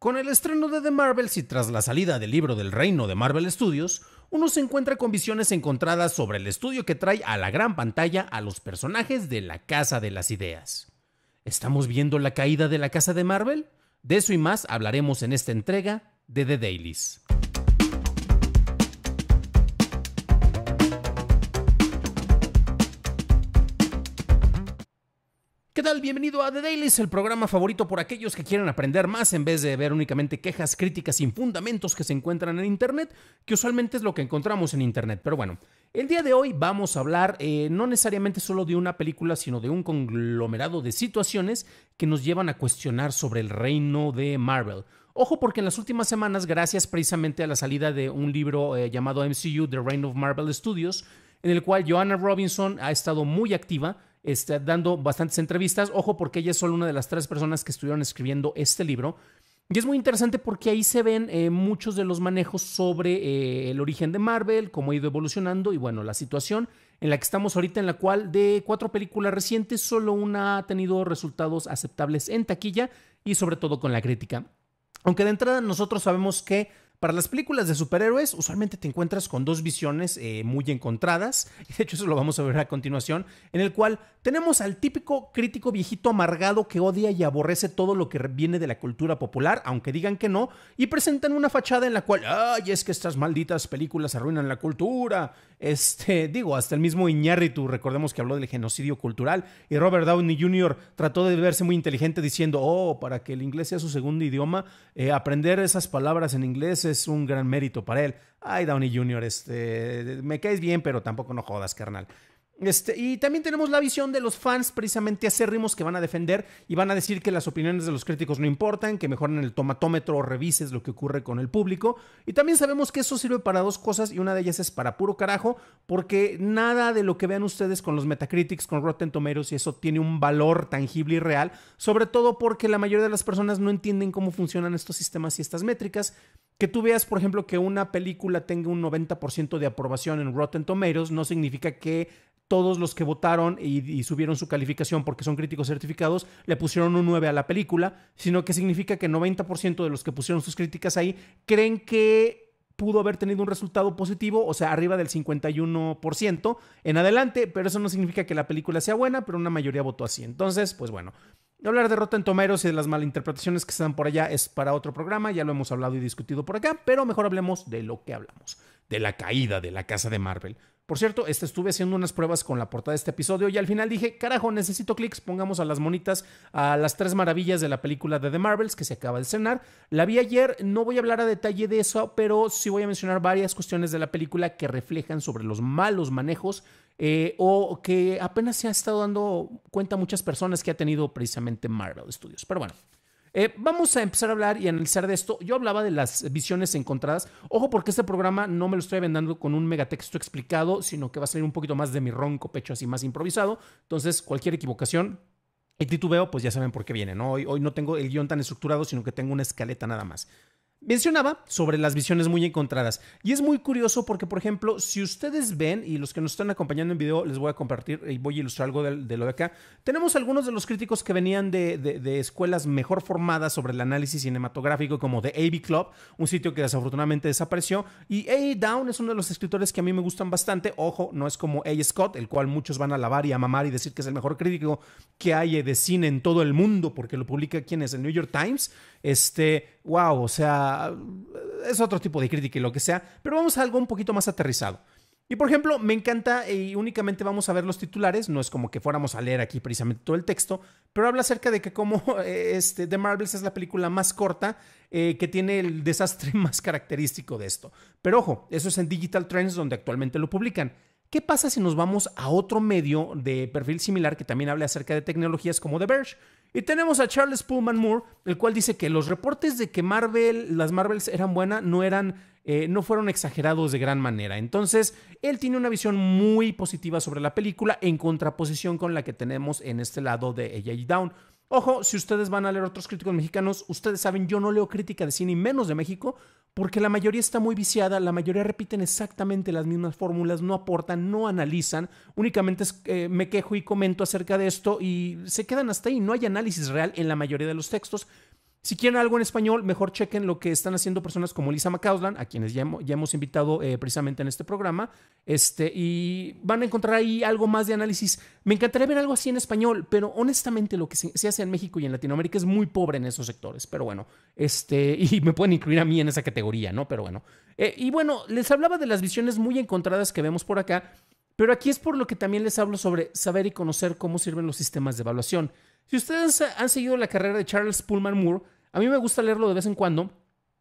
Con el estreno de The Marvels y tras la salida del libro del reino de Marvel Studios, uno se encuentra con visiones encontradas sobre el estudio que trae a la gran pantalla a los personajes de la Casa de las Ideas. ¿Estamos viendo la caída de la Casa de Marvel? De eso y más hablaremos en esta entrega de The Dailies. ¿Qué tal? Bienvenido a The Daily, el programa favorito por aquellos que quieren aprender más en vez de ver únicamente quejas, críticas sin fundamentos que se encuentran en Internet, que usualmente es lo que encontramos en Internet. Pero bueno, el día de hoy vamos a hablar eh, no necesariamente solo de una película, sino de un conglomerado de situaciones que nos llevan a cuestionar sobre el reino de Marvel. Ojo porque en las últimas semanas, gracias precisamente a la salida de un libro eh, llamado MCU, The Reign of Marvel Studios, en el cual Joanna Robinson ha estado muy activa, este, dando bastantes entrevistas. Ojo, porque ella es solo una de las tres personas que estuvieron escribiendo este libro. Y es muy interesante porque ahí se ven eh, muchos de los manejos sobre eh, el origen de Marvel, cómo ha ido evolucionando y bueno, la situación en la que estamos ahorita, en la cual de cuatro películas recientes, solo una ha tenido resultados aceptables en taquilla y sobre todo con la crítica. Aunque de entrada nosotros sabemos que para las películas de superhéroes, usualmente te encuentras con dos visiones eh, muy encontradas, de hecho eso lo vamos a ver a continuación, en el cual tenemos al típico crítico viejito amargado que odia y aborrece todo lo que viene de la cultura popular, aunque digan que no, y presentan una fachada en la cual, ay, es que estas malditas películas arruinan la cultura. Este, digo, hasta el mismo Iñárritu, recordemos que habló del genocidio cultural, y Robert Downey Jr. trató de verse muy inteligente diciendo, oh, para que el inglés sea su segundo idioma, eh, aprender esas palabras en inglés es un gran mérito para él. Ay, Downey Jr., este, me caes bien, pero tampoco no jodas, carnal. Este, y también tenemos la visión de los fans precisamente acérrimos que van a defender y van a decir que las opiniones de los críticos no importan, que mejoran el tomatómetro o revises lo que ocurre con el público. Y también sabemos que eso sirve para dos cosas y una de ellas es para puro carajo, porque nada de lo que vean ustedes con los Metacritics, con Rotten Tomatoes y eso tiene un valor tangible y real, sobre todo porque la mayoría de las personas no entienden cómo funcionan estos sistemas y estas métricas. Que tú veas, por ejemplo, que una película tenga un 90% de aprobación en Rotten Tomatoes no significa que todos los que votaron y, subieron su calificación porque son críticos certificados le pusieron un 9 a la película, sino que significa que 90% de los que pusieron sus críticas ahí creen que pudo haber tenido un resultado positivo, o sea, arriba del 51% en adelante, pero eso no significa que la película sea buena, pero una mayoría votó así. Entonces, pues bueno, hablar de Rotten Tomeros y de las malinterpretaciones que se dan por allá es para otro programa, ya lo hemos hablado y discutido por acá, pero mejor hablemos de lo que hablamos, de la caída de la casa de Marvel. Por cierto, este, estuve haciendo unas pruebas con la portada de este episodio y al final dije, carajo, necesito clics, pongamos a las monitas a las tres maravillas de la película de The Marvels que se acaba de cenar. La vi ayer, no voy a hablar a detalle de eso, pero sí voy a mencionar varias cuestiones de la película que reflejan sobre los malos manejos eh, o que apenas se ha estado dando cuenta muchas personas que ha tenido precisamente Marvel Studios. Pero bueno, eh, vamos a empezar a hablar y analizar de esto. Yo hablaba de las visiones encontradas. Ojo, porque este programa no me lo estoy vendando con un megatexto explicado, sino que va a salir un poquito más de mi ronco pecho, así más improvisado. Entonces, cualquier equivocación y titubeo, pues ya saben por qué viene. Hoy, hoy no tengo el guión tan estructurado, sino que tengo una escaleta nada más. Mencionaba sobre las visiones muy encontradas. Y es muy curioso porque, por ejemplo, si ustedes ven, y los que nos están acompañando en video, les voy a compartir y voy a ilustrar algo de, lo de acá, tenemos algunos de los críticos que venían de, escuelas mejor formadas sobre el análisis cinematográfico, como The A.B. Club, un sitio que desafortunadamente desapareció, y A. Down es uno de los escritores que a mí me gustan bastante. Ojo, no es como A. Scott, el cual muchos van a lavar y a mamar y decir que es el mejor crítico que hay de cine en todo el mundo, porque lo publica quien es, el New York Times. Este, wow, o sea es otro tipo de crítica y lo que sea, pero vamos a algo un poquito más aterrizado. Y por ejemplo, me encanta y únicamente vamos a ver los titulares, no es como que fuéramos a leer aquí precisamente todo el texto, pero habla acerca de que como este, The Marvels es la película más corta eh, que tiene el desastre más característico de esto. Pero ojo, eso es en Digital Trends donde actualmente lo publican. ¿Qué pasa si nos vamos a otro medio de perfil similar que también habla acerca de tecnologías como The Verge? Y tenemos a Charles Pullman Moore, el cual dice que los reportes de que Marvel, las Marvels eran buenas, no eran, eh, no fueron exagerados de gran manera. Entonces, él tiene una visión muy positiva sobre la película en contraposición con la que tenemos en este lado de AJ Down. Ojo, si ustedes van a leer otros críticos mexicanos, ustedes saben, yo no leo crítica de cine y menos de México, porque la mayoría está muy viciada, la mayoría repiten exactamente las mismas fórmulas, no aportan, no analizan, únicamente eh, me quejo y comento acerca de esto y se quedan hasta ahí, no hay análisis real en la mayoría de los textos, si quieren algo en español, mejor chequen lo que están haciendo personas como Lisa McCausland, a quienes ya, hemos, invitado eh, precisamente en este programa, este, y van a encontrar ahí algo más de análisis. Me encantaría ver algo así en español, pero honestamente lo que se, hace en México y en Latinoamérica es muy pobre en esos sectores, pero bueno, este, y me pueden incluir a mí en esa categoría, ¿no? Pero bueno. Eh, y bueno, les hablaba de las visiones muy encontradas que vemos por acá, pero aquí es por lo que también les hablo sobre saber y conocer cómo sirven los sistemas de evaluación. Si ustedes han seguido la carrera de Charles Pullman Moore, a mí me gusta leerlo de vez en cuando.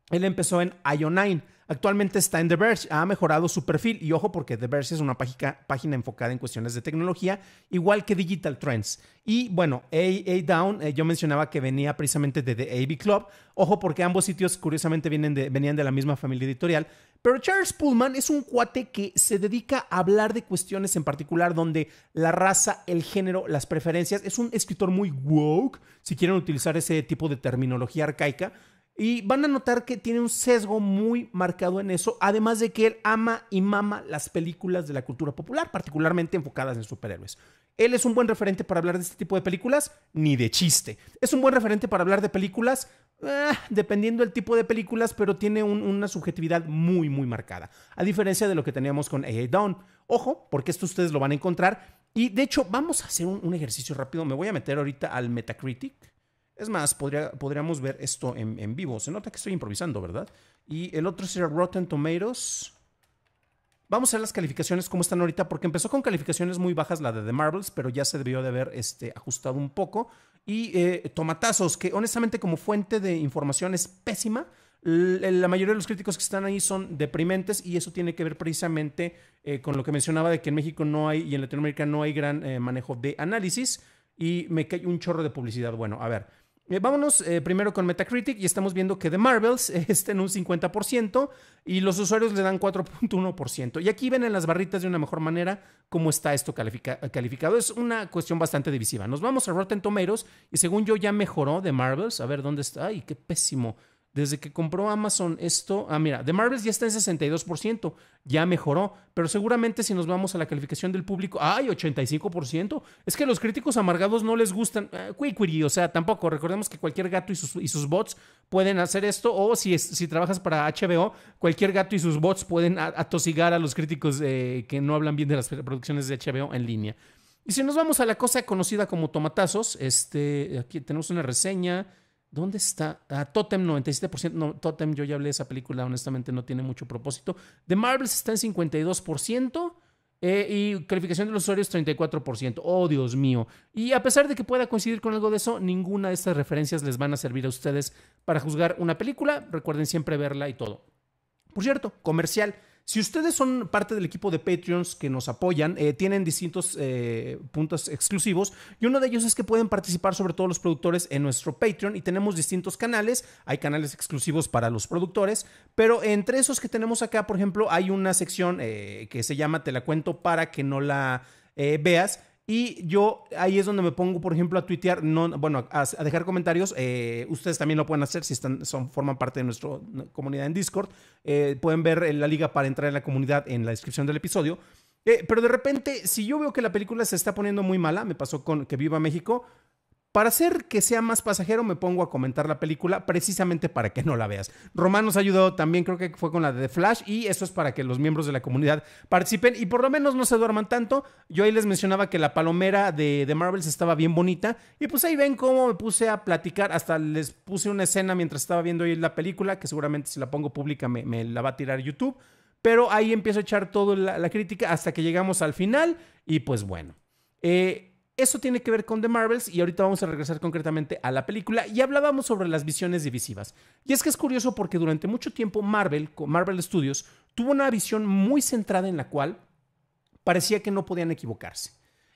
Él empezó en IO9, actualmente está en The Verge, ha mejorado su perfil y ojo porque The Verge es una página, enfocada en cuestiones de tecnología, igual que Digital Trends. Y bueno, AA Down, eh, yo mencionaba que venía precisamente de The AB Club, ojo porque ambos sitios curiosamente vienen venían de la misma familia editorial pero Charles Pullman es un cuate que se dedica a hablar de cuestiones en particular donde la raza, el género, las preferencias. Es un escritor muy woke, si quieren utilizar ese tipo de terminología arcaica. Y van a notar que tiene un sesgo muy marcado en eso, además de que él ama y mama las películas de la cultura popular, particularmente enfocadas en superhéroes él es un buen referente para hablar de este tipo de películas, ni de chiste. Es un buen referente para hablar de películas, eh, dependiendo del tipo de películas, pero tiene una subjetividad muy, muy marcada. A diferencia de lo que teníamos con AA Dawn. Ojo, porque esto ustedes lo van a encontrar. Y de hecho, vamos a hacer un, ejercicio rápido. Me voy a meter ahorita al Metacritic. Es más, podríamos ver esto en, en vivo. Se nota que estoy improvisando, ¿verdad? Y el otro sería Rotten Tomatoes. Vamos a ver las calificaciones como están ahorita, porque empezó con calificaciones muy bajas la de The Marvels, pero ya se debió de haber este, ajustado un poco. Y eh, Tomatazos, que honestamente como fuente de información es pésima. Eh, la mayoría de los críticos que están ahí son deprimentes y eso tiene que ver precisamente eh, con lo que mencionaba de que en México no hay y en Latinoamérica no hay gran manejo de análisis y me cae un chorro de publicidad. Bueno, a ver, eh, vámonos eh, primero con Metacritic y estamos viendo que The Marvels está en un 50% y los usuarios le dan 4.1%. Y aquí ven en las barritas de una mejor manera cómo está esto calificado. Es una cuestión bastante divisiva. Nos vamos a Rotten Tomatoes y según yo ya mejoró The Marvels. A ver dónde está. Ay, qué pésimo. Desde que compró Amazon esto, ah, mira, The Marvels ya está en 62%, ya mejoró, pero seguramente si nos vamos a la calificación del público, ¡ay, 85%! Es que los críticos amargados no les gustan, eh, o sea, tampoco, recordemos que cualquier gato y sus, y sus bots pueden hacer esto, o si, si trabajas para HBO, cualquier gato y sus bots pueden atosigar a los críticos eh, que no hablan bien de las producciones de HBO en línea. Y si nos vamos a la cosa conocida como tomatazos, este, aquí tenemos una reseña. ¿Dónde está? Ah, Totem 97%. No, Totem, yo ya hablé de esa película, honestamente no tiene mucho propósito. The Marvels está en 52%. Eh, y calificación de los usuarios 34%. Oh, Dios mío. Y a pesar de que pueda coincidir con algo de eso, ninguna de estas referencias les van a servir a ustedes para juzgar una película. Recuerden siempre verla y todo. Por cierto, comercial. Si ustedes son parte del equipo de Patreons que nos apoyan, eh, tienen distintos eh, puntos exclusivos y uno de ellos es que pueden participar sobre todo los productores en nuestro Patreon y tenemos distintos canales, hay canales exclusivos para los productores, pero entre esos que tenemos acá, por ejemplo, hay una sección eh, que se llama Te la cuento para que no la veas y yo ahí es donde me pongo, por ejemplo, a tuitear, no, bueno, a, dejar comentarios. Eh, ustedes también lo pueden hacer si están, son, forman parte de nuestra comunidad en Discord. Eh, pueden ver la liga para entrar en la comunidad en la descripción del episodio. Eh, pero de repente, si yo veo que la película se está poniendo muy mala, me pasó con Que Viva México, para hacer que sea más pasajero, me pongo a comentar la película precisamente para que no la veas. Román nos ayudado también, creo que fue con la de The Flash, y eso es para que los miembros de la comunidad participen y por lo menos no se duerman tanto. Yo ahí les mencionaba que la palomera de, The Marvels estaba bien bonita, y pues ahí ven cómo me puse a platicar. Hasta les puse una escena mientras estaba viendo ahí la película, que seguramente si la pongo pública me, la va a tirar YouTube. Pero ahí empiezo a echar toda la, la, crítica hasta que llegamos al final, y pues bueno. Eh, eso tiene que ver con The Marvels y ahorita vamos a regresar concretamente a la película y hablábamos sobre las visiones divisivas. Y es que es curioso porque durante mucho tiempo Marvel, Marvel Studios, tuvo una visión muy centrada en la cual parecía que no podían equivocarse.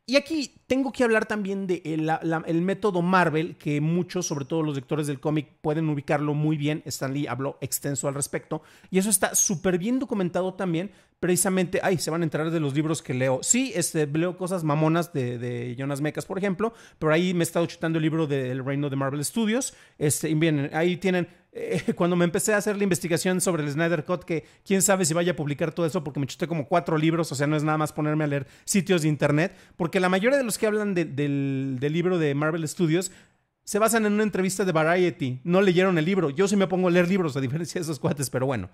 Y aquí tengo que hablar también del de eh, el método Marvel, que muchos, sobre todo los lectores del cómic, pueden ubicarlo muy bien. Stan Lee habló extenso al respecto. Y eso está súper bien documentado también, precisamente, ay, se van a enterar de los libros que leo. Sí, este, leo cosas mamonas de, Jonas Mecas, por ejemplo, pero ahí me he estado chutando el libro del reino de Marvel Studios. Este, y bien, ahí tienen eh, cuando me empecé a hacer la investigación sobre el Snyder Cut, que quién sabe si vaya a publicar todo eso, porque me chuté como cuatro libros, o sea, no es nada más ponerme a leer sitios de internet, porque la mayoría de los que hablan del, del, libro de Marvel Studios se basan en una entrevista de Variety. No leyeron el libro. Yo sí me pongo a leer libros, a diferencia de esos cuates, pero bueno.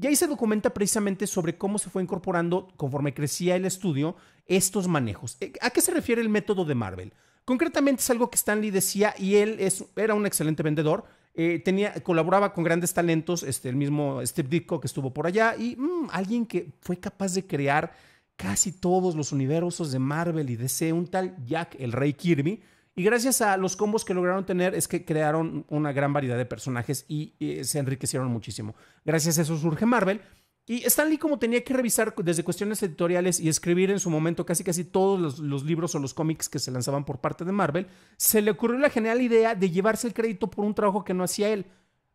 Y ahí se documenta precisamente sobre cómo se fue incorporando, conforme crecía el estudio, estos manejos. Eh, ¿A qué se refiere el método de Marvel? Concretamente es algo que Stanley decía y él era un excelente vendedor. Eh, tenía, colaboraba con grandes talentos, este, el mismo Steve Ditko que estuvo por allá y mm, alguien que fue capaz de crear casi todos los universos de Marvel y DC, un tal Jack el Rey Kirby, y gracias a los combos que lograron tener es que crearon una gran variedad de personajes y, eh, se enriquecieron muchísimo. Gracias a eso surge Marvel. Y Stanley como tenía que revisar desde cuestiones editoriales y escribir en su momento casi casi todos los, libros o los cómics que se lanzaban por parte de Marvel, se le ocurrió la genial idea de llevarse el crédito por un trabajo que no hacía él,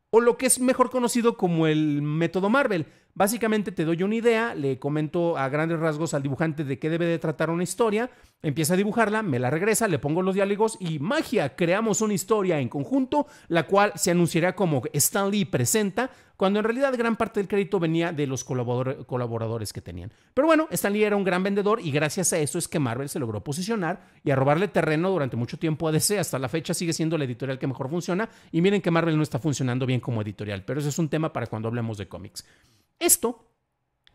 o lo que es mejor conocido como el método Marvel, Básicamente te doy una idea, le comento a grandes rasgos al dibujante de qué debe de tratar una historia, empieza a dibujarla, me la regresa, le pongo los diálogos y magia, creamos una historia en conjunto, la cual se anunciará como Lee presenta, cuando en realidad gran parte del crédito venía de los colaboradores que tenían. Pero bueno, Lee era un gran vendedor y gracias a eso es que Marvel se logró posicionar y a robarle terreno durante mucho tiempo a DC. Hasta la fecha sigue siendo la editorial que mejor funciona y miren que Marvel no está funcionando bien como editorial, pero eso es un tema para cuando hablemos de cómics. Esto,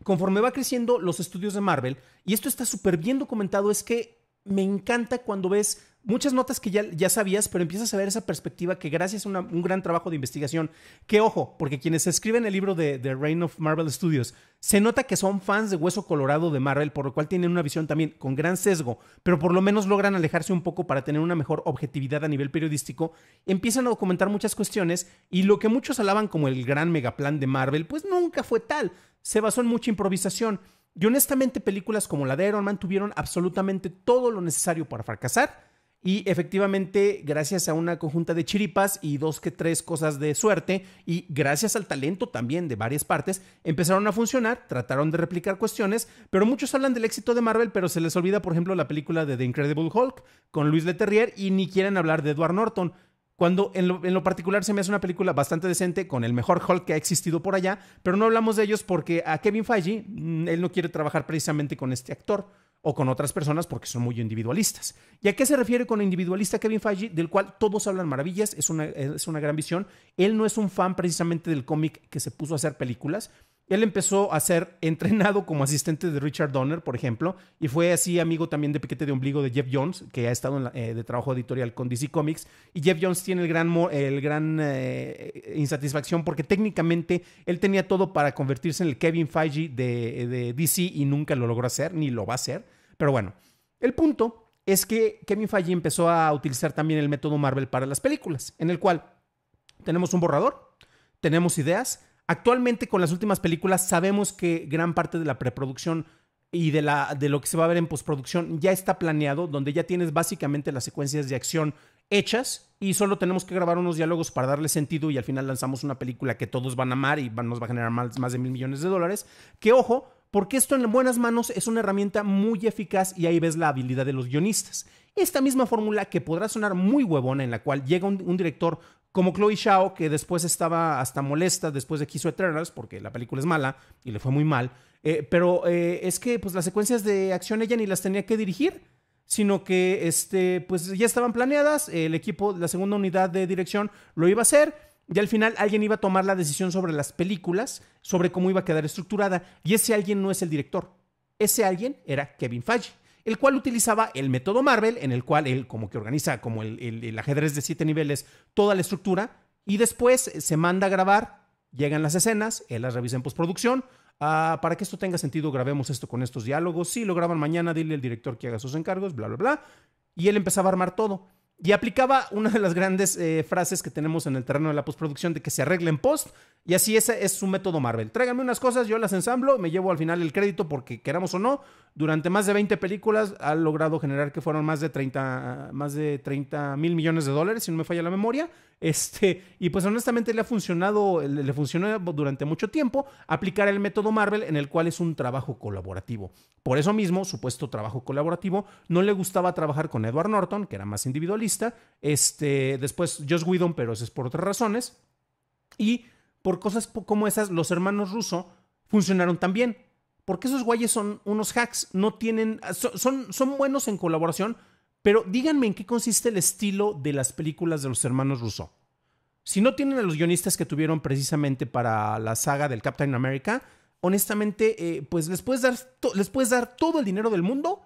conforme va creciendo los estudios de Marvel, y esto está súper bien documentado, es que me encanta cuando ves muchas notas que ya, sabías, pero empiezas a ver esa perspectiva que gracias a un gran trabajo de investigación, que ojo, porque quienes escriben el libro de, The Reign of Marvel Studios, se nota que son fans de Hueso Colorado de Marvel, por lo cual tienen una visión también con gran sesgo, pero por lo menos logran alejarse un poco para tener una mejor objetividad a nivel periodístico, empiezan a documentar muchas cuestiones y lo que muchos alaban como el gran megaplan de Marvel, pues nunca fue tal, se basó en mucha improvisación. Y honestamente películas como la de Iron Man tuvieron absolutamente todo lo necesario para fracasar y efectivamente, gracias a una conjunta de chiripas y dos que tres cosas de suerte, y gracias al talento también de varias partes, empezaron a funcionar, trataron de replicar cuestiones, pero muchos hablan del éxito de Marvel, pero se les olvida, por ejemplo, la película de The Incredible Hulk con Luis Leterrier y ni quieren hablar de Edward Norton. Cuando en lo, en lo particular se me hace una película bastante decente con el mejor Hulk que ha existido por allá, pero no hablamos de ellos porque a Kevin Feige, mm, él no quiere trabajar precisamente con este actor o con otras personas porque son muy individualistas. ¿Y a qué se refiere con individualista Kevin Feige, del cual todos hablan maravillas, es una, es una gran visión? Él no es un fan precisamente del cómic que se puso a hacer películas, él empezó a ser entrenado como asistente de Richard Donner, por ejemplo, y fue así amigo también de piquete de ombligo de Jeff Jones, que ha estado eh, de trabajo editorial con DC Comics. Y Jeff Jones tiene el gran, el gran eh, insatisfacción porque técnicamente él tenía todo para convertirse en el Kevin Feige de, eh, de DC y nunca lo logró hacer, ni lo va a hacer. Pero bueno, el punto es que Kevin Feige empezó a utilizar también el método Marvel para las películas, en el cual tenemos un borrador, tenemos ideas, Actualmente con las últimas películas sabemos que gran parte de la preproducción y de, la, de lo que se va a ver en postproducción ya está planeado, donde ya tienes básicamente las secuencias de acción hechas y solo tenemos que grabar unos diálogos para darle sentido y al final lanzamos una película que todos van a amar y nos va a generar más, de mil millones de dólares. Que ojo, porque esto en buenas manos es una herramienta muy eficaz y ahí ves la habilidad de los guionistas. Esta misma fórmula que podrá sonar muy huevona en la cual llega un, un director como Chloe Shao, que después estaba hasta molesta después de Quiso Eternals, porque la película es mala y le fue muy mal. Eh, pero eh, es que pues, las secuencias de acción ella ni las tenía que dirigir, sino que este, pues, ya estaban planeadas, el equipo, la segunda unidad de dirección lo iba a hacer. Y al final alguien iba a tomar la decisión sobre las películas, sobre cómo iba a quedar estructurada. Y ese alguien no es el director. Ese alguien era Kevin Feige el cual utilizaba el método Marvel, en el cual él como que organiza como el, ajedrez de siete niveles toda la estructura, y después eh, se manda a grabar, llegan las escenas, él las revisa en postproducción, ah, para que esto tenga sentido, grabemos esto con estos diálogos. Si sí, lo graban mañana, dile al director que haga sus encargos, bla, bla, bla. Y él empezaba a armar todo. Y aplicaba una de las grandes eh, frases que tenemos en el terreno de la postproducción de que se arregle en post. Y así ese es su método Marvel. Tráiganme unas cosas, yo las ensamblo, me llevo al final el crédito porque queramos o no, durante más de 20 películas ha logrado generar que fueron más de 30 más de 30 mil millones de dólares si no me falla la memoria este y pues honestamente le ha funcionado le funcionó durante mucho tiempo aplicar el método Marvel en el cual es un trabajo colaborativo por eso mismo supuesto trabajo colaborativo no le gustaba trabajar con Edward Norton que era más individualista este después Josh Whedon pero eso es por otras razones y por cosas como esas los hermanos Russo funcionaron también porque esos guayes son unos hacks, no tienen, son, son buenos en colaboración, pero díganme en qué consiste el estilo de las películas de los hermanos Russo... Si no tienen a los guionistas que tuvieron precisamente para la saga del Captain America, honestamente, eh, pues les puedes, dar les puedes dar todo el dinero del mundo,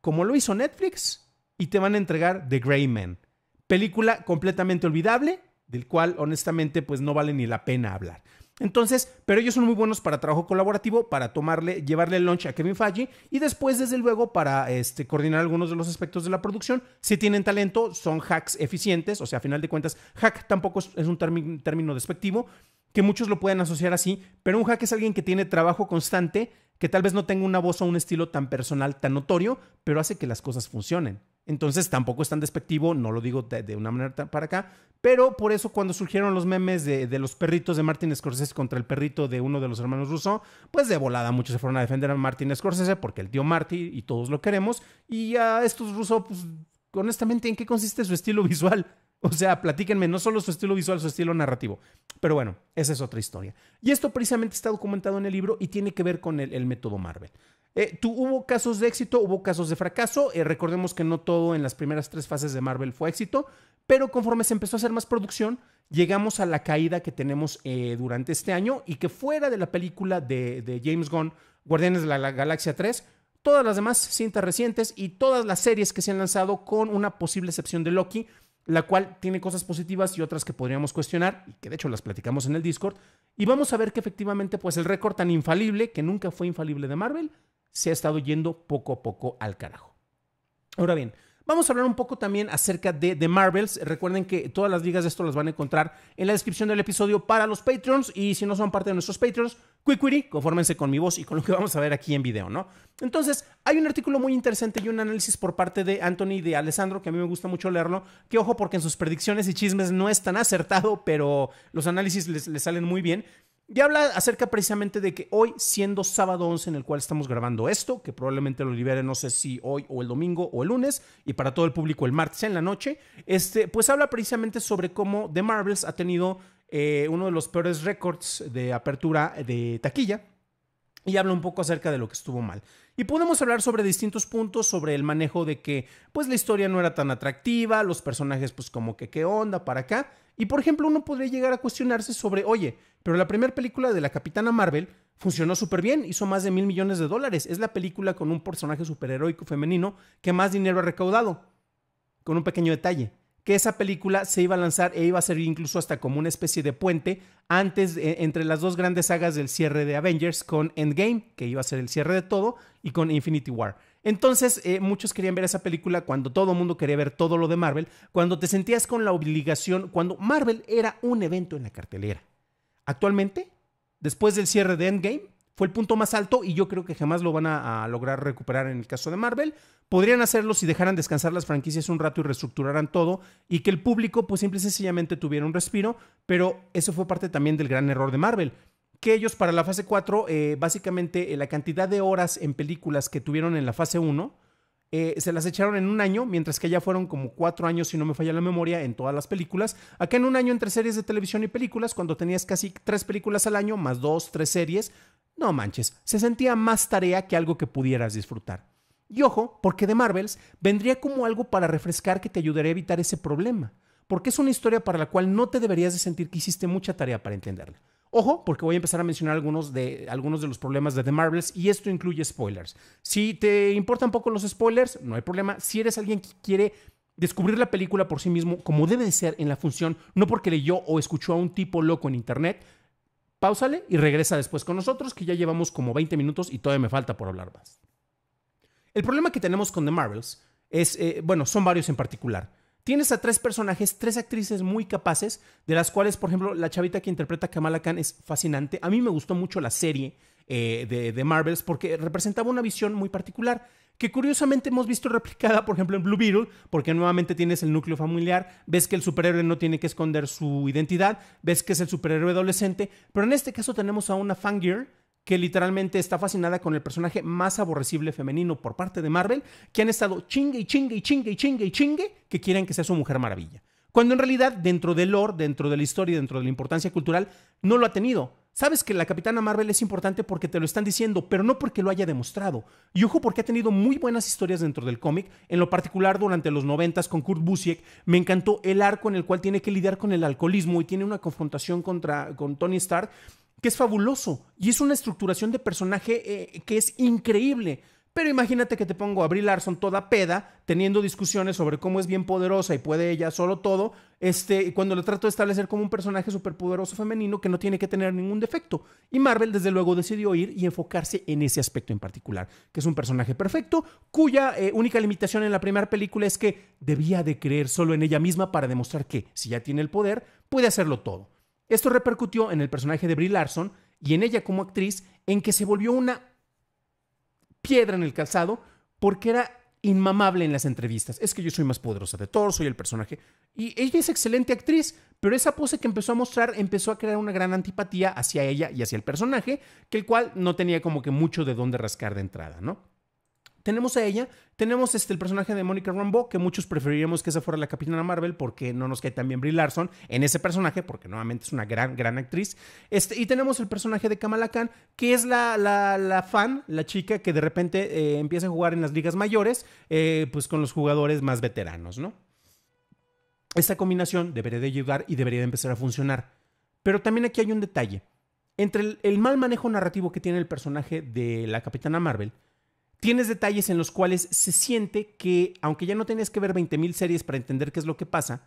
como lo hizo Netflix, y te van a entregar The Grey Man. Película completamente olvidable, del cual honestamente pues no vale ni la pena hablar. Entonces, pero ellos son muy buenos para trabajo colaborativo, para tomarle, llevarle el lunch a Kevin Feige y después, desde luego, para este, coordinar algunos de los aspectos de la producción. Si tienen talento, son hacks eficientes, o sea, a final de cuentas, hack tampoco es, un término despectivo, que muchos lo pueden asociar así, pero un hack es alguien que tiene trabajo constante, que tal vez no tenga una voz o un estilo tan personal, tan notorio, pero hace que las cosas funcionen. Entonces tampoco es tan despectivo, no lo digo de, una manera para acá, pero por eso cuando surgieron los memes de, los perritos de Martin Scorsese contra el perrito de uno de los hermanos Russo, pues de volada muchos se fueron a defender a Martin Scorsese porque el tío Marty y todos lo queremos, y a estos Russo, pues honestamente, ¿en qué consiste su estilo visual? O sea, platíquenme, no solo su estilo visual, su estilo narrativo. Pero bueno, esa es otra historia. Y esto precisamente está documentado en el libro y tiene que ver con el, el método Marvel. Eh, tú, hubo casos de éxito, hubo casos de fracaso. Eh, recordemos que no todo en las primeras tres fases de Marvel fue éxito, pero conforme se empezó a hacer más producción, llegamos a la caída que tenemos eh, durante este año y que fuera de la película de, James Gunn, Guardianes de la, Galaxia 3, todas las demás cintas recientes y todas las series que se han lanzado con una posible excepción de Loki, la cual tiene cosas positivas y otras que podríamos cuestionar y que de hecho las platicamos en el Discord. Y vamos a ver que efectivamente pues el récord tan infalible, que nunca fue infalible de Marvel, se ha estado yendo poco a poco al carajo. Ahora bien, Vamos a hablar un poco también acerca de The Marvels. Recuerden que todas las ligas de esto las van a encontrar en la descripción del episodio para los Patreons. Y si no son parte de nuestros Patreons, query, confórmense con mi voz y con lo que vamos a ver aquí en video, ¿no? Entonces, hay un artículo muy interesante y un análisis por parte de Anthony y de Alessandro, que a mí me gusta mucho leerlo. Que ojo, porque en sus predicciones y chismes no es tan acertado, pero los análisis les, les salen muy bien. Y habla acerca precisamente de que hoy, siendo sábado 11 en el cual estamos grabando esto, que probablemente lo libere no sé si hoy o el domingo o el lunes, y para todo el público el martes en la noche, este, pues habla precisamente sobre cómo The Marvels ha tenido eh, uno de los peores récords de apertura de taquilla, y habla un poco acerca de lo que estuvo mal. Y podemos hablar sobre distintos puntos, sobre el manejo de que pues la historia no era tan atractiva, los personajes pues como que qué onda para acá. Y por ejemplo, uno podría llegar a cuestionarse sobre, oye, pero la primera película de la Capitana Marvel funcionó súper bien, hizo más de mil millones de dólares. Es la película con un personaje superheroico femenino que más dinero ha recaudado. Con un pequeño detalle, que esa película se iba a lanzar e iba a ser incluso hasta como una especie de puente antes eh, entre las dos grandes sagas del cierre de Avengers con Endgame, que iba a ser el cierre de todo, y con Infinity War. Entonces, eh, muchos querían ver esa película cuando todo el mundo quería ver todo lo de Marvel, cuando te sentías con la obligación, cuando Marvel era un evento en la cartelera. Actualmente, después del cierre de Endgame, fue el punto más alto y yo creo que jamás lo van a, a, lograr recuperar en el caso de Marvel. Podrían hacerlo si dejaran descansar las franquicias un rato y reestructuraran todo y que el público pues simple y sencillamente tuviera un respiro, pero eso fue parte también del gran error de Marvel que ellos para la fase 4, eh, básicamente eh, la cantidad de horas en películas que tuvieron en la fase 1, eh, se las echaron en un año, mientras que allá fueron como cuatro años, si no me falla la memoria, en todas las películas. Acá en un año entre series de televisión y películas, cuando tenías casi tres películas al año, más dos, tres series, no manches, se sentía más tarea que algo que pudieras disfrutar. Y ojo, porque de Marvels vendría como algo para refrescar que te ayudaría a evitar ese problema, porque es una historia para la cual no te deberías de sentir que hiciste mucha tarea para entenderla. Ojo, porque voy a empezar a mencionar algunos de, algunos de los problemas de The Marvels y esto incluye spoilers. Si te importan poco los spoilers, no hay problema. Si eres alguien que quiere descubrir la película por sí mismo, como debe de ser en la función, no porque leyó o escuchó a un tipo loco en internet, pausale y regresa después con nosotros, que ya llevamos como 20 minutos y todavía me falta por hablar más. El problema que tenemos con The Marvels es, eh, bueno, son varios en particular. Tienes a tres personajes, tres actrices muy capaces, de las cuales, por ejemplo, la chavita que interpreta a Kamala Khan es fascinante. A mí me gustó mucho la serie eh, de, de Marvels porque representaba una visión muy particular que curiosamente hemos visto replicada, por ejemplo, en Blue Beetle, porque nuevamente tienes el núcleo familiar, ves que el superhéroe no tiene que esconder su identidad, ves que es el superhéroe adolescente, pero en este caso tenemos a una fangirl que literalmente está fascinada con el personaje más aborrecible femenino por parte de Marvel, que han estado chingue y chingue y chingue y chingue y chingue que quieren que sea su Mujer Maravilla. Cuando en realidad, dentro del lore, dentro de la historia, dentro de la importancia cultural, no lo ha tenido. Sabes que la Capitana Marvel es importante porque te lo están diciendo, pero no porque lo haya demostrado. Y ojo porque ha tenido muy buenas historias dentro del cómic, en lo particular durante los 90s con Kurt Busiek, me encantó el arco en el cual tiene que lidiar con el alcoholismo y tiene una confrontación contra, con Tony Stark que es fabuloso y es una estructuración de personaje eh, que es increíble. Pero imagínate que te pongo a Brie Larson toda peda, teniendo discusiones sobre cómo es bien poderosa y puede ella solo todo, este, cuando lo trato de establecer como un personaje superpoderoso femenino que no tiene que tener ningún defecto. Y Marvel, desde luego, decidió ir y enfocarse en ese aspecto en particular, que es un personaje perfecto, cuya eh, única limitación en la primera película es que debía de creer solo en ella misma para demostrar que, si ya tiene el poder, puede hacerlo todo. Esto repercutió en el personaje de Brie Larson y en ella como actriz, en que se volvió una piedra en el calzado porque era inmamable en las entrevistas. Es que yo soy más poderosa de todo, soy el personaje. Y ella es excelente actriz, pero esa pose que empezó a mostrar empezó a crear una gran antipatía hacia ella y hacia el personaje, que el cual no tenía como que mucho de dónde rascar de entrada, ¿no? tenemos a ella, tenemos este, el personaje de Mónica Rambeau, que muchos preferiríamos que esa fuera la Capitana Marvel, porque no nos cae también bien Brie Larson en ese personaje, porque nuevamente es una gran, gran actriz. Este, y tenemos el personaje de Kamala Khan, que es la, la, fan, la chica que de repente eh, empieza a jugar en las ligas mayores, eh, pues con los jugadores más veteranos, ¿no? Esta combinación debería de llegar y debería de empezar a funcionar. Pero también aquí hay un detalle. Entre el mal manejo narrativo que tiene el personaje de la Capitana Marvel, Tienes detalles en los cuales se siente que, aunque ya no tenías que ver 20.000 series para entender qué es lo que pasa,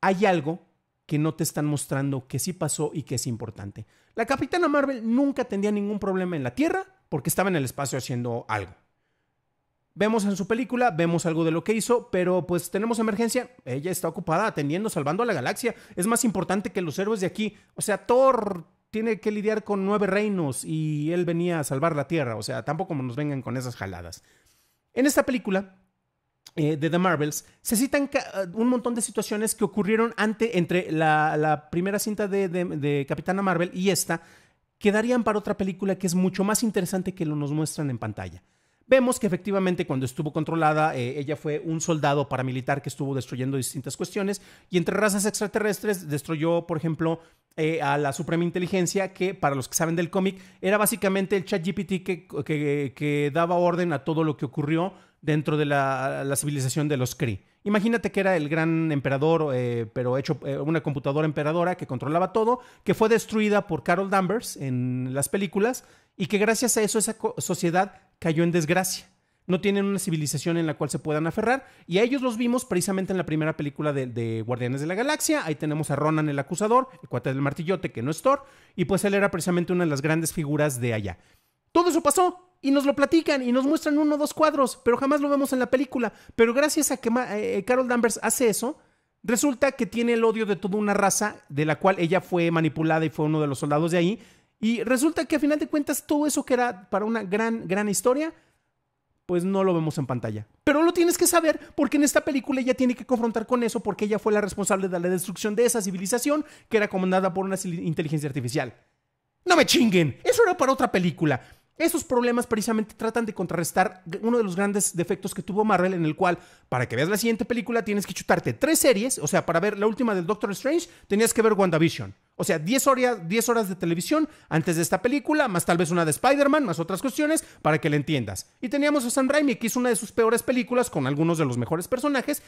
hay algo que no te están mostrando que sí pasó y que es importante. La Capitana Marvel nunca tendría ningún problema en la Tierra porque estaba en el espacio haciendo algo. Vemos en su película, vemos algo de lo que hizo, pero pues tenemos emergencia. Ella está ocupada atendiendo, salvando a la galaxia. Es más importante que los héroes de aquí. O sea, Thor tiene que lidiar con nueve reinos y él venía a salvar la tierra. O sea, tampoco como nos vengan con esas jaladas. En esta película eh, de The Marvels se citan eh, un montón de situaciones que ocurrieron antes entre la, primera cinta de, de, Capitana Marvel y esta, que darían para otra película que es mucho más interesante que lo nos muestran en pantalla. Vemos que efectivamente cuando estuvo controlada, eh, ella fue un soldado paramilitar que estuvo destruyendo distintas cuestiones y entre razas extraterrestres destruyó, por ejemplo, eh, a la Suprema Inteligencia, que para los que saben del cómic, era básicamente el chat GPT que, que daba orden a todo lo que ocurrió dentro de la, civilización de los Kree. Imagínate que era el gran emperador, eh, pero hecho eh, una computadora emperadora que controlaba todo, que fue destruida por Carol Danvers en las películas y que gracias a eso esa sociedad cayó en desgracia. No tienen una civilización en la cual se puedan aferrar y a ellos los vimos precisamente en la primera película de, de Guardianes de la Galaxia. Ahí tenemos a Ronan el acusador, el cuate del martillote que no es Thor y pues él era precisamente una de las grandes figuras de allá. Todo eso pasó y nos lo platican y nos muestran uno o dos cuadros, pero jamás lo vemos en la película. Pero gracias a que eh, Carol Danvers hace eso, resulta que tiene el odio de toda una raza de la cual ella fue manipulada y fue uno de los soldados de ahí. Y resulta que a final de cuentas todo eso que era para una gran, gran historia, pues no lo vemos en pantalla. Pero lo tienes que saber porque en esta película ella tiene que confrontar con eso porque ella fue la responsable de la destrucción de esa civilización que era comandada por una inteligencia artificial. No me chinguen, eso era para otra película. Esos problemas precisamente tratan de contrarrestar uno de los grandes defectos que tuvo Marvel, en el cual, para que veas la siguiente película, tienes que chutarte tres series. O sea, para ver la última del Doctor Strange, tenías que ver WandaVision. O sea, 10 horas, horas de televisión antes de esta película, más tal vez una de Spider-Man, más otras cuestiones, para que la entiendas. Y teníamos a Sam Raimi, que hizo una de sus peores películas con algunos de los mejores personajes.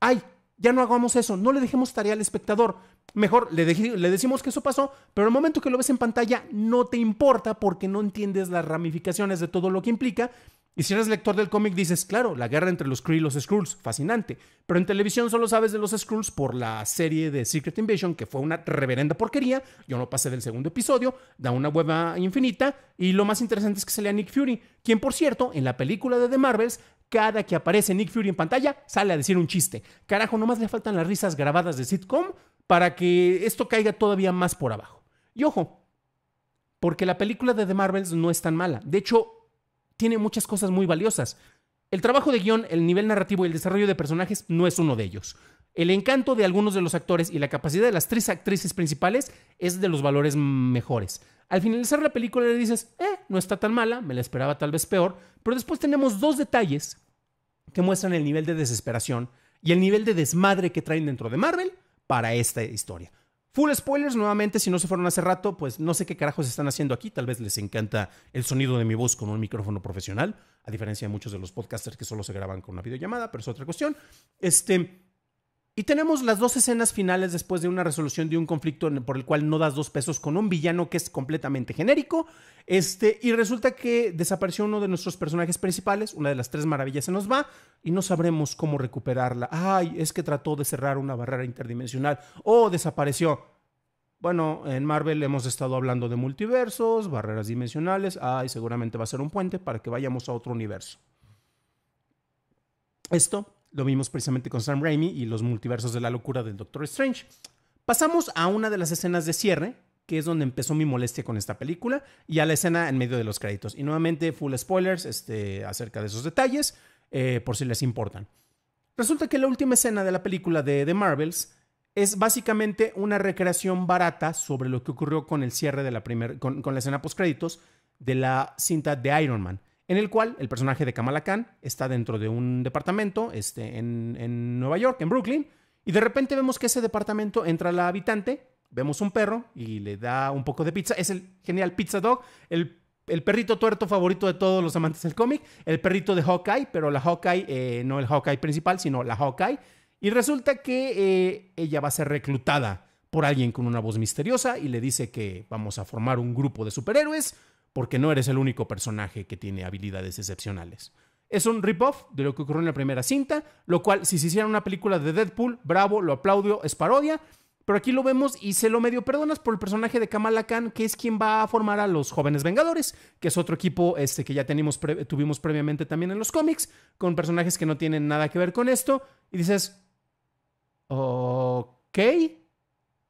Ay, ya no hagamos eso, no le dejemos tarea al espectador. Mejor le, decimos que eso pasó, pero el momento que lo ves en pantalla no te importa porque no entiendes las ramificaciones de todo lo que implica y si eres lector del cómic dices, claro, la guerra entre los Kree y los Skrulls, fascinante. Pero en televisión solo sabes de los Skrulls por la serie de Secret Invasion, que fue una reverenda porquería. Yo no pasé del segundo episodio, da una hueva infinita. Y lo más interesante es que sale a Nick Fury, quien por cierto, en la película de The Marvels, cada que aparece Nick Fury en pantalla, sale a decir un chiste. Carajo, nomás le faltan las risas grabadas de sitcom para que esto caiga todavía más por abajo. Y ojo, porque la película de The Marvels no es tan mala. De hecho, tiene muchas cosas muy valiosas. El trabajo de guión, el nivel narrativo y el desarrollo de personajes no es uno de ellos. El encanto de algunos de los actores y la capacidad de las tres actrices principales es de los valores mejores. Al finalizar la película le dices, eh, no está tan mala, me la esperaba tal vez peor, pero después tenemos dos detalles que muestran el nivel de desesperación y el nivel de desmadre que traen dentro de Marvel para esta historia. Full spoilers nuevamente, si no se fueron hace rato, pues no sé qué carajos están haciendo aquí. Tal vez les encanta el sonido de mi voz con un micrófono profesional, a diferencia de muchos de los podcasters que solo se graban con una videollamada, pero es otra cuestión. Este, y tenemos las dos escenas finales después de una resolución de un conflicto por el cual no das dos pesos con un villano que es completamente genérico. Este, y resulta que desapareció uno de nuestros personajes principales, una de las tres maravillas se nos va y no sabremos cómo recuperarla. Ay, es que trató de cerrar una barrera interdimensional o desapareció. Bueno, en Marvel hemos estado hablando de multiversos, barreras dimensionales. Ay, seguramente va a ser un puente para que vayamos a otro universo. Esto lo vimos precisamente con Sam Raimi y los multiversos de la locura del Doctor Strange. Pasamos a una de las escenas de cierre, que es donde empezó mi molestia con esta película, y a la escena en medio de los créditos. Y nuevamente, full spoilers este, acerca de esos detalles, eh, por si les importan. Resulta que la última escena de la película de The Marvels es básicamente una recreación barata sobre lo que ocurrió con el cierre de la primera, con, con, la escena post créditos de la cinta de Iron Man en el cual el personaje de Kamala Khan está dentro de un departamento este, en, Nueva York, en Brooklyn, y de repente vemos que ese departamento entra la habitante, vemos un perro y le da un poco de pizza, es el genial Pizza Dog, el perrito tuerto favorito de todos los amantes del cómic, el perrito de Hawkeye, pero la Hawkeye, eh, no el Hawkeye principal, sino la Hawkeye. Y resulta que eh, ella va a ser reclutada por alguien con una voz misteriosa y le dice que vamos a formar un grupo de superhéroes porque no eres el único personaje que tiene habilidades excepcionales. Es un rip-off de lo que ocurrió en la primera cinta, lo cual si se hiciera una película de Deadpool, bravo, lo aplaudio, es parodia, pero aquí lo vemos y se lo medio perdonas por el personaje de Kamala Khan, que es quien va a formar a los Jóvenes Vengadores, que es otro equipo este, que ya tenemos tuvimos previamente también en los cómics, con personajes que no tienen nada que ver con esto, y dices, ok,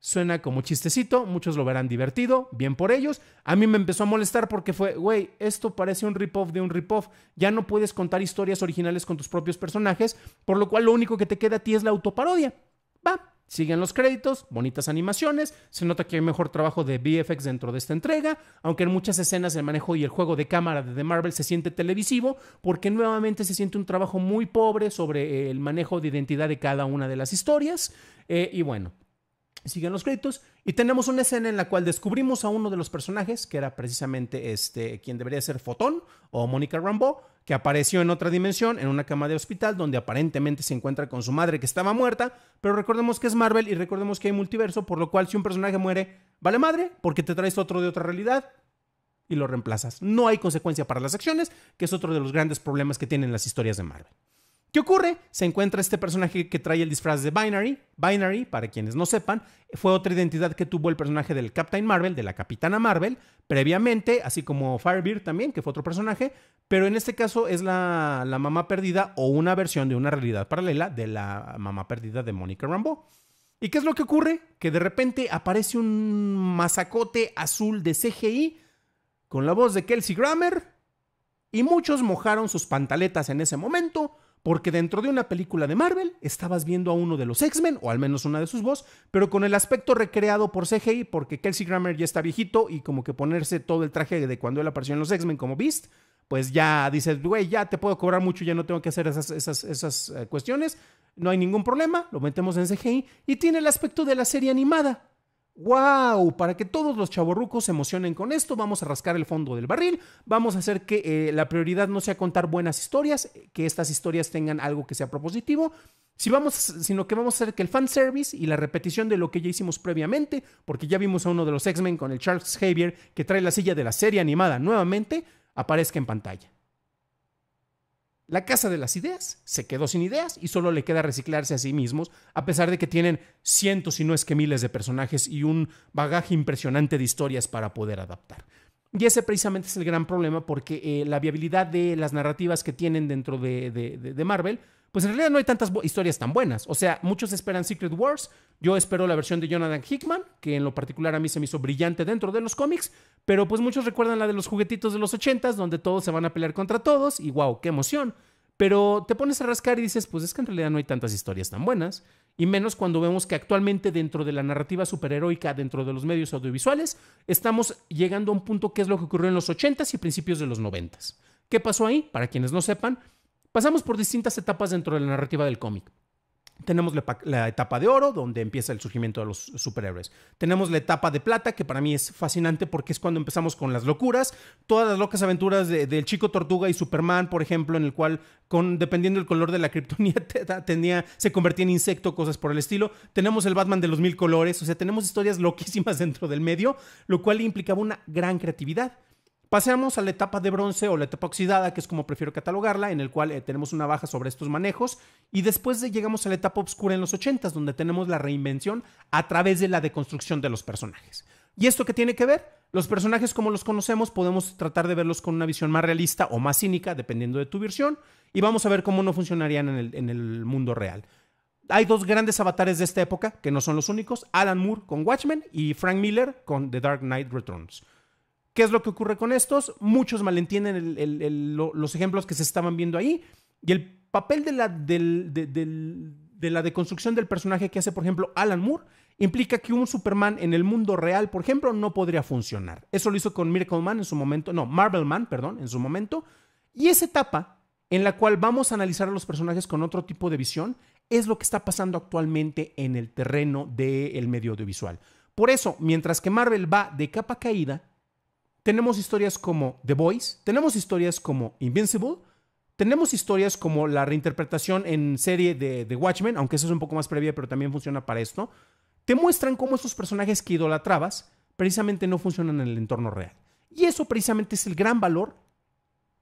Suena como chistecito, muchos lo verán divertido, bien por ellos. A mí me empezó a molestar porque fue, güey, esto parece un rip-off de un rip-off. Ya no puedes contar historias originales con tus propios personajes, por lo cual lo único que te queda a ti es la autoparodia. Va, siguen los créditos, bonitas animaciones, se nota que hay mejor trabajo de VFX dentro de esta entrega, aunque en muchas escenas el manejo y el juego de cámara de The Marvel se siente televisivo, porque nuevamente se siente un trabajo muy pobre sobre el manejo de identidad de cada una de las historias. Eh, y bueno, siguen los créditos y tenemos una escena en la cual descubrimos a uno de los personajes, que era precisamente este, quien debería ser Fotón o Mónica Rambeau, que apareció en otra dimensión, en una cama de hospital, donde aparentemente se encuentra con su madre que estaba muerta, pero recordemos que es Marvel y recordemos que hay multiverso, por lo cual si un personaje muere, vale madre, porque te traes otro de otra realidad y lo reemplazas. No hay consecuencia para las acciones, que es otro de los grandes problemas que tienen las historias de Marvel. ¿Qué ocurre? Se encuentra este personaje que trae el disfraz de Binary. Binary, para quienes no sepan, fue otra identidad que tuvo el personaje del Captain Marvel, de la Capitana Marvel, previamente, así como Firebird también, que fue otro personaje, pero en este caso es la, mamá perdida o una versión de una realidad paralela de la mamá perdida de Monica Rambeau. ¿Y qué es lo que ocurre? Que de repente aparece un masacote azul de CGI con la voz de Kelsey Grammer y muchos mojaron sus pantaletas en ese momento porque dentro de una película de Marvel estabas viendo a uno de los X-Men, o al menos una de sus voz, pero con el aspecto recreado por CGI, porque Kelsey Grammer ya está viejito y como que ponerse todo el traje de cuando él apareció en los X-Men como Beast, pues ya dices, güey, ya te puedo cobrar mucho, ya no tengo que hacer esas, esas, esas eh, cuestiones, no hay ningún problema, lo metemos en CGI y tiene el aspecto de la serie animada, ¡Wow! Para que todos los chavorrucos se emocionen con esto, vamos a rascar el fondo del barril, vamos a hacer que eh, la prioridad no sea contar buenas historias, que estas historias tengan algo que sea propositivo, si vamos, sino que vamos a hacer que el fanservice y la repetición de lo que ya hicimos previamente, porque ya vimos a uno de los X-Men con el Charles Xavier que trae la silla de la serie animada nuevamente, aparezca en pantalla. La casa de las ideas se quedó sin ideas y solo le queda reciclarse a sí mismos, a pesar de que tienen cientos y no es que miles de personajes y un bagaje impresionante de historias para poder adaptar. Y ese precisamente es el gran problema porque eh, la viabilidad de las narrativas que tienen dentro de Marvel pues en realidad no hay tantas historias tan buenas. O sea, muchos esperan Secret Wars. Yo espero la versión de Jonathan Hickman, que en lo particular a mí se me hizo brillante dentro de los cómics, pero pues muchos recuerdan la de los juguetitos de los ochentas, donde todos se van a pelear contra todos y wow, qué emoción. Pero te pones a rascar y dices, pues es que en realidad no hay tantas historias tan buenas, y menos cuando vemos que actualmente dentro de la narrativa superheroica, dentro de los medios audiovisuales, estamos llegando a un punto que es lo que ocurrió en los 80s y principios de los noventas. ¿Qué pasó ahí? Para quienes no sepan, Pasamos por distintas etapas dentro de la narrativa del cómic. Tenemos la, etapa de oro, donde empieza el surgimiento de los superhéroes. Tenemos la etapa de plata, que para mí es fascinante porque es cuando empezamos con las locuras. Todas las locas aventuras del chico tortuga y Superman, por ejemplo, en el cual, dependiendo del color de la criptonía, tenía, se convertía en insecto, cosas por el estilo. Tenemos el Batman de los mil colores. O sea, tenemos historias loquísimas dentro del medio, lo cual implicaba una gran creatividad. Pasamos a la etapa de bronce o la etapa oxidada, que es como prefiero catalogarla, en el cual eh, tenemos una baja sobre estos manejos y después llegamos a la etapa oscura en los 80 donde tenemos la reinvención a través de la deconstrucción de los personajes. ¿Y esto qué tiene que ver? Los personajes como los conocemos podemos tratar de verlos con una visión más realista o más cínica, dependiendo de tu versión, y vamos a ver cómo no funcionarían en el mundo real. Hay dos grandes avatares de esta época, que no son los únicos, Alan Moore con Watchmen y Frank Miller con The Dark Knight Returns. ¿Qué es lo que ocurre con estos? Muchos malentienden los ejemplos que se estaban viendo ahí. Y el papel de la, de, la deconstrucción del personaje que hace, por ejemplo, Alan Moore, implica que un Superman en el mundo real, por ejemplo, no podría funcionar. Eso lo hizo con Miracle Man en su momento, no, Marvel Man, perdón, en su momento. Y esa etapa en la cual vamos a analizar a los personajes con otro tipo de visión es lo que está pasando actualmente en el terreno del medio audiovisual. Por eso, mientras que Marvel va de capa caída, tenemos historias como The Voice, tenemos historias como Invincible, tenemos historias como la reinterpretación en serie de The Watchmen, aunque eso es un poco más previa, pero también funciona para esto. Te muestran cómo esos personajes que idolatrabas precisamente no funcionan en el entorno real. Y eso precisamente es el gran valor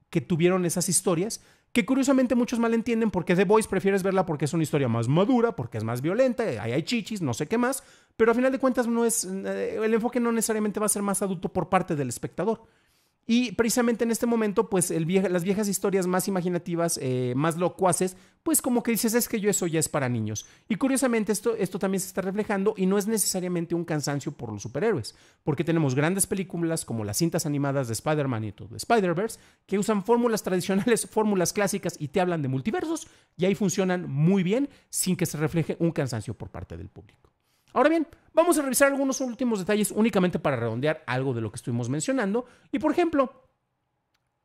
que tuvieron esas historias que curiosamente muchos malentienden porque The Voice prefieres verla porque es una historia más madura, porque es más violenta, hay chichis, no sé qué más, pero a final de cuentas no es, eh, el enfoque no necesariamente va a ser más adulto por parte del espectador. Y precisamente en este momento, pues las viejas historias más imaginativas, eh, más locuaces, pues como que dices, es que yo eso ya es para niños. Y curiosamente esto, esto también se está reflejando y no es necesariamente un cansancio por los superhéroes, porque tenemos grandes películas como las cintas animadas de Spider-Man y todo Spider-Verse, que usan fórmulas tradicionales, fórmulas clásicas y te hablan de multiversos, y ahí funcionan muy bien sin que se refleje un cansancio por parte del público. Ahora bien, vamos a revisar algunos últimos detalles únicamente para redondear algo de lo que estuvimos mencionando. Y por ejemplo,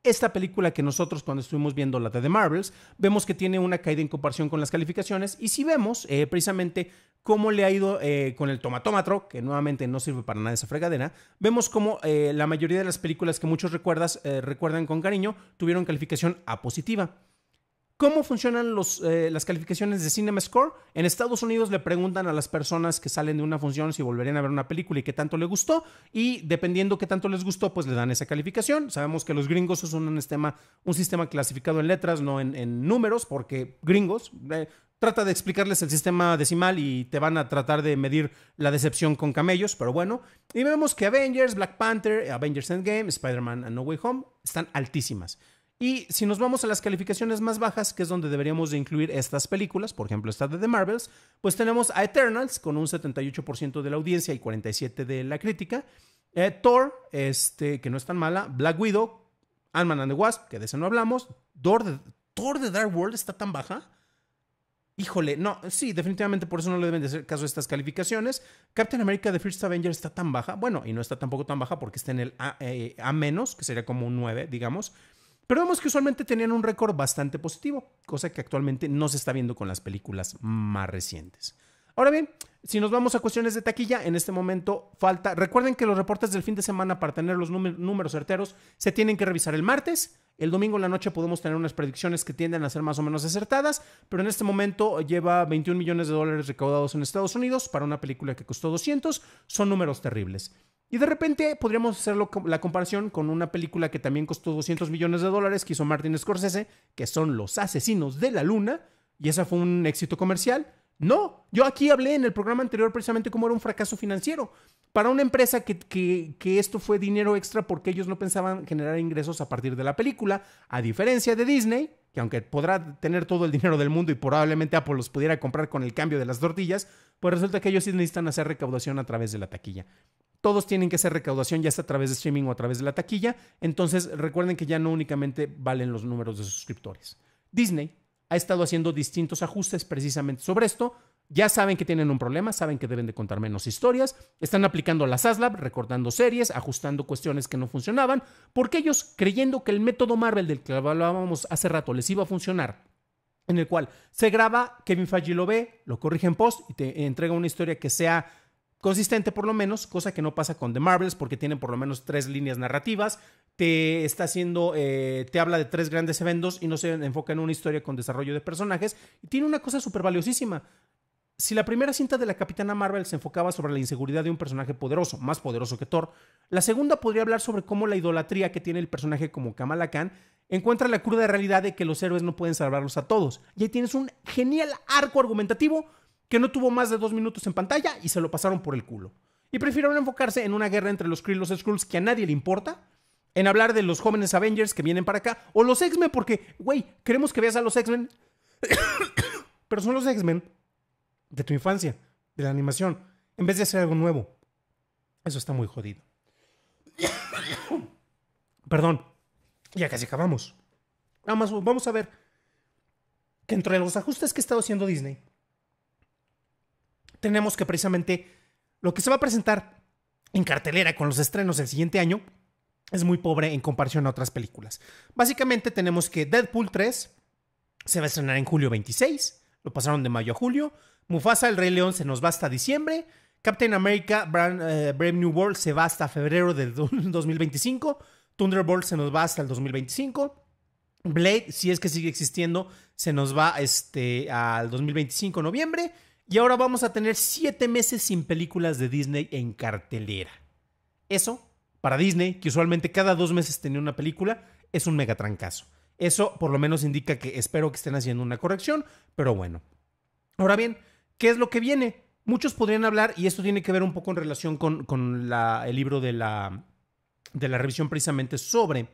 esta película que nosotros cuando estuvimos viendo la de The Marvels, vemos que tiene una caída en comparación con las calificaciones y si vemos eh, precisamente cómo le ha ido eh, con el tomatómetro, que nuevamente no sirve para nada esa fregadera, vemos cómo eh, la mayoría de las películas que muchos recuerdas, recuerdan con cariño tuvieron calificación A positiva. ¿Cómo funcionan eh, las calificaciones de Cinema Score? En Estados Unidos le preguntan a las personas que salen de una función si volverían a ver una película y qué tanto le gustó. Y dependiendo qué tanto les gustó, pues le dan esa calificación. Sabemos que los gringos usan un sistema, un sistema clasificado en letras, no en, números, porque gringos. Eh, trata de explicarles el sistema decimal y te van a tratar de medir la decepción con camellos, pero bueno. Y vemos que Avengers, Black Panther, Avengers Endgame, Spider-Man and No Way Home están altísimas. Y si nos vamos a las calificaciones más bajas, que es donde deberíamos de incluir estas películas, por ejemplo esta de The Marvels, pues tenemos a Eternals con un 78% de la audiencia y 47% de la crítica. Eh, Thor, este, que no es tan mala. Black Widow, Ant-Man and the Wasp, que de ese no hablamos. Thor de, Dark World está tan baja. Híjole, no, sí, definitivamente por eso no le deben de hacer caso a estas calificaciones. Captain America de First Avenger está tan baja, bueno, y no está tampoco tan baja porque está en el A-, eh, A-, que sería como un 9, digamos. Pero vemos que usualmente tenían un récord bastante positivo, cosa que actualmente no se está viendo con las películas más recientes. Ahora bien, si nos vamos a cuestiones de taquilla, en este momento falta. Recuerden que los reportes del fin de semana para tener los números certeros se tienen que revisar el martes. El domingo en la noche podemos tener unas predicciones que tienden a ser más o menos acertadas, pero en este momento lleva 21 millones de dólares recaudados en Estados Unidos para una película que costó 200. Son números terribles. Y de repente podríamos hacer la comparación con una película que también costó 200 millones de dólares que hizo Martin Scorsese, que son Los Asesinos de la Luna, y esa fue un éxito comercial. No, yo aquí hablé en el programa anterior precisamente cómo era un fracaso financiero. Para una empresa que, que esto fue dinero extra porque ellos no pensaban generar ingresos a partir de la película, a diferencia de Disney, que aunque podrá tener todo el dinero del mundo y probablemente Apple los pudiera comprar con el cambio de las tortillas, pues resulta que ellos sí necesitan hacer recaudación a través de la taquilla. Todos tienen que hacer recaudación, ya sea a través de streaming o a través de la taquilla. Entonces, recuerden que ya no únicamente valen los números de suscriptores. Disney ha estado haciendo distintos ajustes precisamente sobre esto. Ya saben que tienen un problema, saben que deben de contar menos historias, están aplicando las ASLAB, recordando series, ajustando cuestiones que no funcionaban, porque ellos, creyendo que el método Marvel del que hablábamos hace rato les iba a funcionar, en el cual se graba, Kevin Feige lo ve, lo corrige en post y te entrega una historia que sea consistente por lo menos, cosa que no pasa con The Marvels porque tienen por lo menos tres líneas narrativas, te está haciendo, eh, te habla de tres grandes eventos y no se enfoca en una historia con desarrollo de personajes y tiene una cosa súper valiosísima. Si la primera cinta de la Capitana Marvel se enfocaba sobre la inseguridad de un personaje poderoso, más poderoso que Thor, la segunda podría hablar sobre cómo la idolatría que tiene el personaje como Kamala Khan encuentra la cruda realidad de que los héroes no pueden salvarlos a todos. Y ahí tienes un genial arco argumentativo que no tuvo más de dos minutos en pantalla y se lo pasaron por el culo. Y prefirieron enfocarse en una guerra entre los Kree y los Skrulls que a nadie le importa, en hablar de los jóvenes Avengers que vienen para acá, o los X-Men, porque, güey, queremos que veas a los X-Men, pero son los X-Men de tu infancia, de la animación, en vez de hacer algo nuevo. Eso está muy jodido. Perdón, ya casi acabamos. Nada más vamos a ver que entre los ajustes que ha estado haciendo Disney tenemos que precisamente lo que se va a presentar en cartelera con los estrenos del siguiente año es muy pobre en comparación a otras películas. Básicamente tenemos que Deadpool 3 se va a estrenar en julio 26, lo pasaron de mayo a julio, Mufasa el Rey León se nos va hasta diciembre, Captain America eh, Brave New World se va hasta febrero del 2025, Thunderbolt se nos va hasta el 2025, Blade, si es que sigue existiendo, se nos va este, al 2025 noviembre, y ahora vamos a tener siete meses sin películas de Disney en cartelera. Eso, para Disney, que usualmente cada dos meses tenía una película, es un megatrancazo. Eso por lo menos indica que espero que estén haciendo una corrección, pero bueno. Ahora bien, ¿qué es lo que viene? Muchos podrían hablar, y esto tiene que ver un poco en relación con, el libro de la, de la revisión precisamente sobre eh,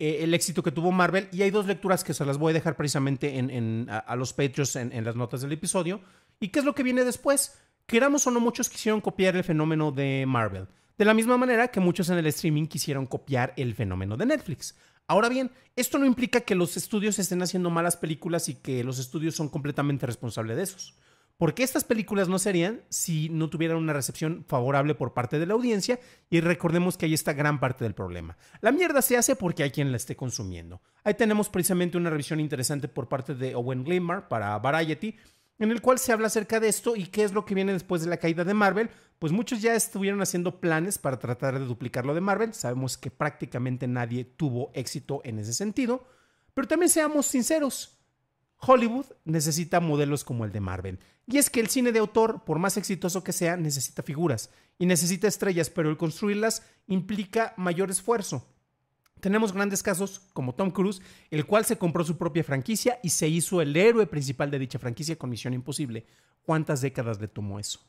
eh, el éxito que tuvo Marvel. Y hay dos lecturas que se las voy a dejar precisamente en, a, los pechos en, las notas del episodio. ¿Y qué es lo que viene después? Queramos o no, muchos quisieron copiar el fenómeno de Marvel. De la misma manera que muchos en el streaming quisieron copiar el fenómeno de Netflix. Ahora bien, esto no implica que los estudios estén haciendo malas películas y que los estudios son completamente responsables de esos. Porque estas películas no serían si no tuvieran una recepción favorable por parte de la audiencia y recordemos que ahí está gran parte del problema. La mierda se hace porque hay quien la esté consumiendo. Ahí tenemos precisamente una revisión interesante por parte de Owen Glimmer para Variety, en el cual se habla acerca de esto y qué es lo que viene después de la caída de Marvel. Pues muchos ya estuvieron haciendo planes para tratar de duplicar lo de Marvel. Sabemos que prácticamente nadie tuvo éxito en ese sentido. Pero también seamos sinceros, Hollywood necesita modelos como el de Marvel. Y es que el cine de autor, por más exitoso que sea, necesita figuras y necesita estrellas, pero el construirlas implica mayor esfuerzo tenemos grandes casos como Tom Cruise, el cual se compró su propia franquicia y se hizo el héroe principal de dicha franquicia con Misión Imposible. ¿Cuántas décadas le tomó eso?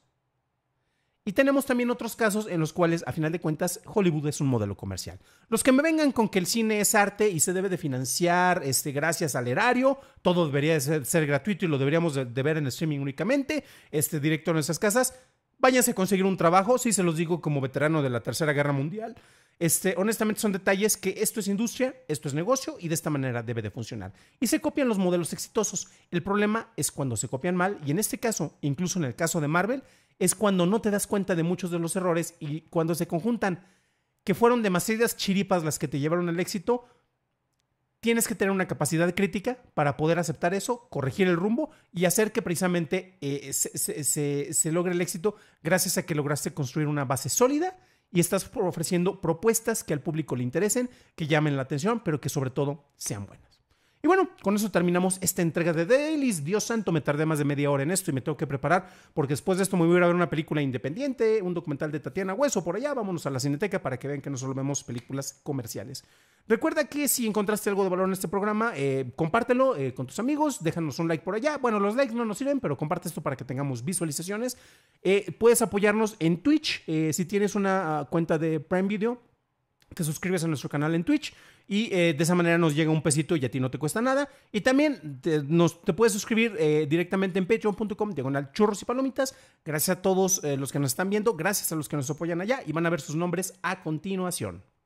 Y tenemos también otros casos en los cuales, a final de cuentas, Hollywood es un modelo comercial. Los que me vengan con que el cine es arte y se debe de financiar este, gracias al erario, todo debería ser, gratuito y lo deberíamos de, ver en streaming únicamente, este, directo en nuestras casas, Váyanse a conseguir un trabajo, sí se los digo como veterano de la Tercera Guerra Mundial. Este, honestamente son detalles que esto es industria, esto es negocio y de esta manera debe de funcionar. Y se copian los modelos exitosos. El problema es cuando se copian mal y en este caso, incluso en el caso de Marvel, es cuando no te das cuenta de muchos de los errores y cuando se conjuntan que fueron demasiadas chiripas las que te llevaron al éxito tienes que tener una capacidad crítica para poder aceptar eso, corregir el rumbo y hacer que precisamente eh, se, logre el éxito gracias a que lograste construir una base sólida y estás ofreciendo propuestas que al público le interesen, que llamen la atención, pero que sobre todo sean buenas. Y bueno, con eso terminamos esta entrega de Dailies. Dios santo, me tardé más de media hora en esto y me tengo que preparar porque después de esto me voy a ver una película independiente, un documental de Tatiana Hueso por allá. Vámonos a la cineteca para que vean que no solo vemos películas comerciales. Recuerda que si encontraste algo de valor en este programa, eh, compártelo eh, con tus amigos, déjanos un like por allá. Bueno, los likes no nos sirven, pero comparte esto para que tengamos visualizaciones. Eh, puedes apoyarnos en Twitch si tienes una ah, cuenta de Prime Video te suscribes a nuestro canal en Twitch y eh, de esa manera nos llega un pesito y a ti no te cuesta nada. Y también te, puedes suscribir eh, directamente en patreon.com, diagonal churros y palomitas. Gracias a todos eh, los que nos están viendo, gracias a los que nos apoyan allá y van a ver sus nombres a continuación.